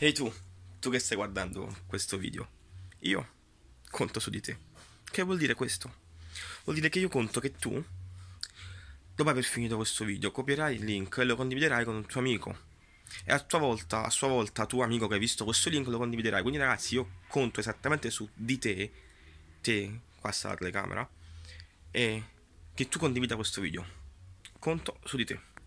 Ehi tu, tu che stai guardando questo video, io conto su di te. Che vuol dire questo? Vuol dire che io conto che tu, dopo aver finito questo video, copierai il link e lo condividerai con un tuo amico. E a tua volta, a sua volta, tuo amico che hai visto questo link lo condividerai. Quindi ragazzi, io conto esattamente su di te, te, qua sta la telecamera, e che tu condivida questo video. Conto su di te.